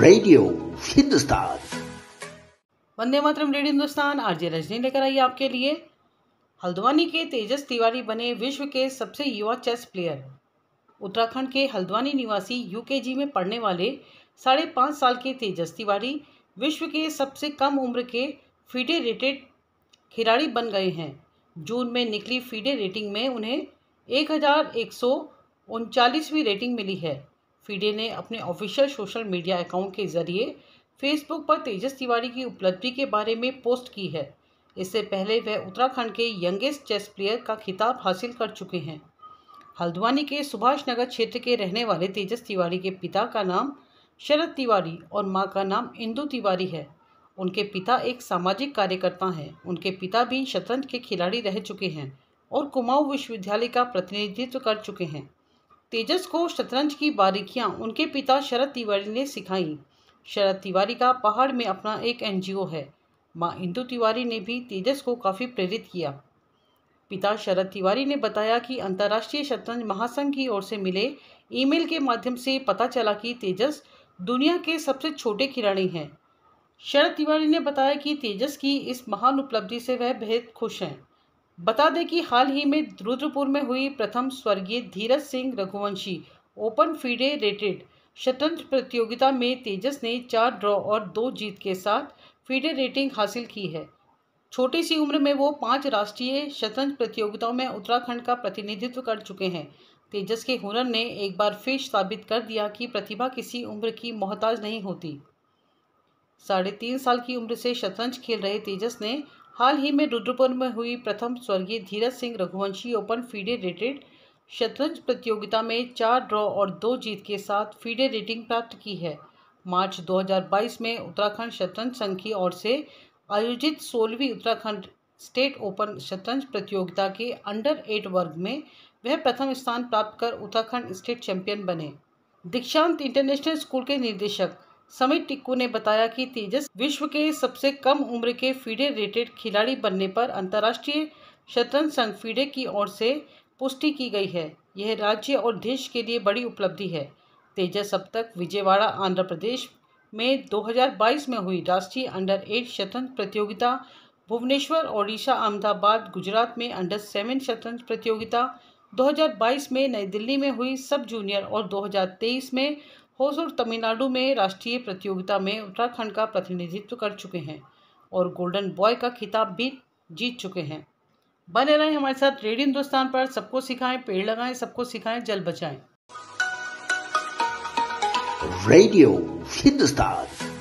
radio Hindustan Vande Mataram radio Hindustan RJ Rajni लेकर आई आपके लिए हल्द्वानी के तेजस तिवारी बने विश्व के सबसे युवा चेस प्लेयर उत्तराखंड के हल्द्वानी निवासी यूकेजी में पढ़ने वाले साढ़े पाँच साल के तेजस तिवारी विश्व के सबसे कम उम्र के फीडे रेटेड खिलाड़ी बन गए हैं जून में निकली फीडे रेटिंग में उन्हें एक हज़ार एक सौ उनचालीसवीं रेटिंग मिली है फीडे ने अपने ऑफिशियल सोशल मीडिया अकाउंट के जरिए फेसबुक पर तेजस तिवारी की उपलब्धि के बारे में पोस्ट की है इससे पहले वह उत्तराखंड के यंगेस्ट चेस प्लेयर का खिताब हासिल कर चुके हैं हल्द्वानी के सुभाष नगर क्षेत्र के रहने वाले तेजस तिवारी के पिता का नाम शरद तिवारी और मां का नाम इंदु तिवारी है उनके पिता एक सामाजिक कार्यकर्ता हैं उनके पिता भी शतरंज के खिलाड़ी रह चुके हैं और कुमाऊं विश्वविद्यालय का प्रतिनिधित्व कर चुके हैं तेजस को शतरंज की बारीकियां उनके पिता शरद तिवारी ने सिखाई शरद तिवारी का पहाड़ में अपना एक एनजीओ है माँ इंदु तिवारी ने भी तेजस को काफ़ी प्रेरित किया पिता शरद तिवारी ने बताया कि अंतर्राष्ट्रीय शतरंज महासंघ की ओर से मिले ईमेल के माध्यम से पता चला कि तेजस दुनिया के सबसे छोटे खिलाड़ी हैं शरद तिवारी ने बताया कि तेजस की इस महान उपलब्धि से वह बेहद खुश हैं बता दें कि हाल ही में रुद्रपुर में हुई प्रथम स्वर्गीय Dheeraj Singh Raghuvanshi open FIDE rated शतरंज प्रतियोगिता में तेजस ने चार ड्रॉ और दो जीत के साथ फीडे रेटिंग हासिल की है छोटी सी उम्र में वो पांच राष्ट्रीय शतरंज प्रतियोगिताओं में उत्तराखंड का प्रतिनिधित्व कर चुके हैं तेजस के हुनर ने एक बार फिर साबित कर दिया कि प्रतिभा किसी उम्र की मोहताज नहीं होती साढ़े तीन साल की उम्र से शतरंज खेल रहे तेजस ने हाल ही में रुद्रपुर में हुई प्रथम स्वर्गीय Dheeraj Singh Raghuvanshi open FIDE rated शतरंज प्रतियोगिता में चार ड्रॉ और दो जीत के साथ फीडे रेटिंग प्राप्त की है मार्च 2022 में उत्तराखंड शतरंज संघ की ओर से आयोजित सोलहवीं उत्तराखंड स्टेट ओपन शतरंज प्रतियोगिता के अंडर एट वर्ग में वह प्रथम स्थान प्राप्त कर उत्तराखंड स्टेट चैंपियन बने दीक्षांत इंटरनेशनल स्कूल के निदेशक समित टिक्कू ने बताया कि तेजस विश्व के सबसे कम उम्र के फीडे रेटेड खिलाड़ी बनने पर अंतर्राष्ट्रीय शतरंज संघ फीडे की ओर से पुष्टि की गई है यह राज्य और देश के लिए बड़ी उपलब्धि है तेजस अब तक विजयवाड़ा आंध्र प्रदेश में 2022 में हुई राष्ट्रीय अंडर एट शतरंज प्रतियोगिता भुवनेश्वर ओडिशा अहमदाबाद गुजरात में अंडर सेवन शतरंज प्रतियोगिता 2022 में नई दिल्ली में हुई सब जूनियर और 2023 में होसुर तमिलनाडु में राष्ट्रीय प्रतियोगिता में उत्तराखंड का प्रतिनिधित्व कर चुके हैं और गोल्डन बॉय का खिताब भी जीत चुके हैं बने रहें हमारे साथ रेडियो हिंदुस्तान पर सबको सिखाएं पेड़ लगाएं सबको सिखाएं जल बचाएं रेडियो हिंदुस्तान